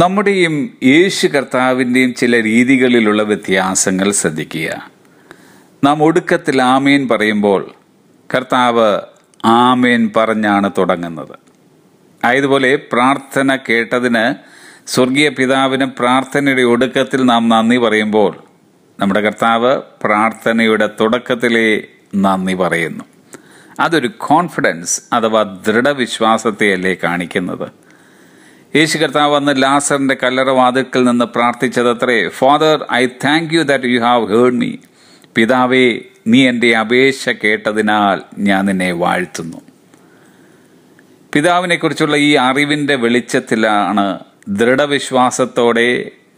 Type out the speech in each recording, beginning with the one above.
നമ്മുടെയും യേശു കർത്താവിൻ്റെയും ചില രീതികളിലുള്ള വ്യത്യാസങ്ങൾ ശ്രദ്ധിക്കുക നാം ഒടുക്കത്തിൽ ആമേൻ പറയുമ്പോൾ കർത്താവ് ആമേൻ പറഞ്ഞാണ് തുടങ്ങുന്നത് ആയതുപോലെ പ്രാർത്ഥന കേട്ടതിന് സ്വർഗീയ പിതാവിന് പ്രാർത്ഥനയുടെ ഒടുക്കത്തിൽ നാം നന്ദി പറയുമ്പോൾ നമ്മുടെ കർത്താവ് പ്രാർത്ഥനയുടെ തുടക്കത്തിലെ നന്ദി പറയുന്നു അതൊരു കോൺഫിഡൻസ് അഥവാ ദൃഢവിശ്വാസത്തെയല്ലേ കാണിക്കുന്നത് യേശു കർത്താവ് അന്ന് ലാസറിന്റെ കല്ലറ വാതിൽക്കൽ നിന്ന് പ്രാർത്ഥിച്ചതത്രേ father I thank you that you have heard me പിതാവേ നീ എൻ്റെ അപേക്ഷ കേട്ടതിനാൽ ഞാൻ നിന്നെ വാഴ്ത്തുന്നു പിതാവിനെക്കുറിച്ചുള്ള ഈ അറിവിൻ്റെ വെളിച്ചത്തിലാണ് ദൃഢവിശ്വാസത്തോടെ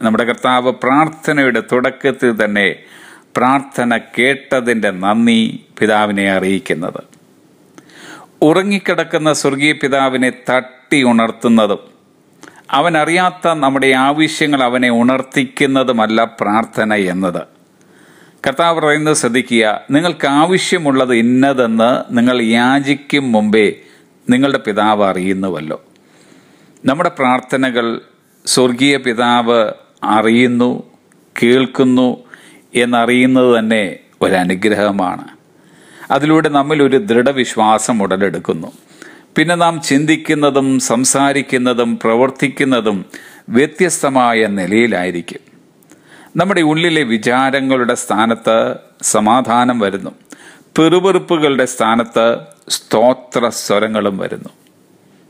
നമ്മുടെ കർത്താവ് പ്രാർത്ഥനയുടെ തുടക്കത്തിൽ തന്നെ പ്രാർത്ഥന കേട്ടതിൻ്റെ നന്ദി പിതാവിനെ അറിയിക്കുന്നത് ഉറങ്ങിക്കിടക്കുന്ന സ്വർഗീയ പിതാവിനെ തട്ടി ഉണർത്തുന്നതും അവൻ അറിയാത്ത നമ്മുടെ ആവശ്യങ്ങൾ അവനെ ഉണർത്തിക്കുന്നതുമല്ല പ്രാർത്ഥന എന്നത് കർത്താവ് പറയുന്നത് ശ്രദ്ധിക്കുക നിങ്ങൾക്ക് ആവശ്യമുള്ളത് ഇന്നതെന്ന് നിങ്ങൾ യാചിക്കും മുമ്പേ നിങ്ങളുടെ പിതാവ് അറിയുന്നുവല്ലോ നമ്മുടെ പ്രാർത്ഥനകൾ സ്വർഗീയ പിതാവ് അറിയുന്നു കേൾക്കുന്നു എന്നറിയുന്നത് തന്നെ ഒരനുഗ്രഹമാണ് അതിലൂടെ നമ്മിൽ ഒരു ദൃഢവിശ്വാസം ഉടലെടുക്കുന്നു പിന്നെ നാം ചിന്തിക്കുന്നതും സംസാരിക്കുന്നതും പ്രവർത്തിക്കുന്നതും വ്യത്യസ്തമായ നിലയിലായിരിക്കും നമ്മുടെ ഉള്ളിലെ വിചാരങ്ങളുടെ സ്ഥാനത്ത് സമാധാനം വരുന്നു പെറുപെറുപ്പുകളുടെ സ്ഥാനത്ത് സ്തോത്ര സ്വരങ്ങളും വരുന്നു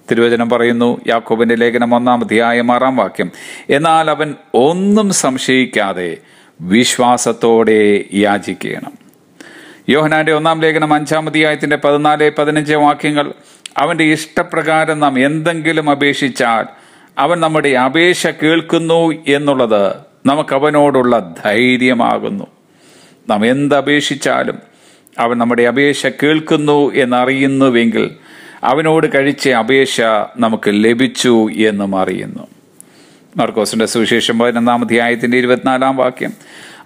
തിരുവചനം പറയുന്നു യാക്കോബിന്റെ ലേഖനം ഒന്നാം അധ്യായം ആറാം വാക്യം എന്നാൽ അവൻ ഒന്നും സംശയിക്കാതെ വിശ്വാസത്തോടെ യാചിക്കണം യോഹനാന്റെ ഒന്നാം ലേഖനം അഞ്ചാം അധ്യായത്തിന്റെ പതിനാല് പതിനഞ്ച് വാക്യങ്ങൾ അവൻ്റെ ഇഷ്ടപ്രകാരം നാം എന്തെങ്കിലും അപേക്ഷിച്ചാൽ അവൻ നമ്മുടെ അപേക്ഷ കേൾക്കുന്നു എന്നുള്ളത് നമുക്ക് അവനോടുള്ള ധൈര്യമാകുന്നു നാം എന്തപേക്ഷിച്ചാലും അവൻ നമ്മുടെ അപേക്ഷ കേൾക്കുന്നു എന്നറിയുന്നുവെങ്കിൽ അവനോട് കഴിച്ച അപേക്ഷ നമുക്ക് ലഭിച്ചു എന്നും അറിയുന്നു മർക്കോസിൻ്റെ സുവിശേഷം പതിനൊന്നാം അധ്യായത്തിൻ്റെ ഇരുപത്തിനാലാം വാക്യം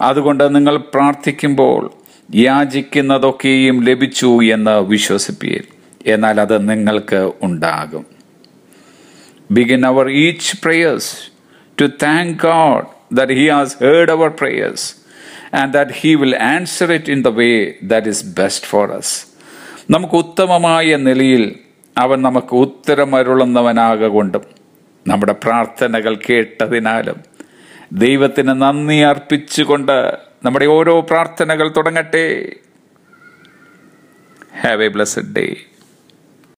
അതുകൊണ്ട് നിങ്ങൾ പ്രാർത്ഥിക്കുമ്പോൾ യാചിക്കുന്നതൊക്കെയും ലഭിച്ചു എന്ന് വിശ്വസിപ്പിയേൽ എന്നാൽ അത് നിങ്ങൾക്ക് ഉണ്ടാകും begin our each prayers to thank God that he has heard our prayers and that he will answer it in the way that is best for us നമുക്ക് ഉത്തമമായ നിലയിൽ അവൻ നമുക്ക് ഉത്തരമരുളുന്നവനാകൊണ്ടും നമ്മുടെ പ്രാർത്ഥനകൾ കേട്ടതിനാലും ദൈവത്തിന് നന്ദി അർപ്പിച്ചുകൊണ്ട് നമ്മുടെ ഓരോ പ്രാർത്ഥനകൾ തുടങ്ങട്ടെ ഹാവ് എ ബ്ലസ്ഡ് ഡേ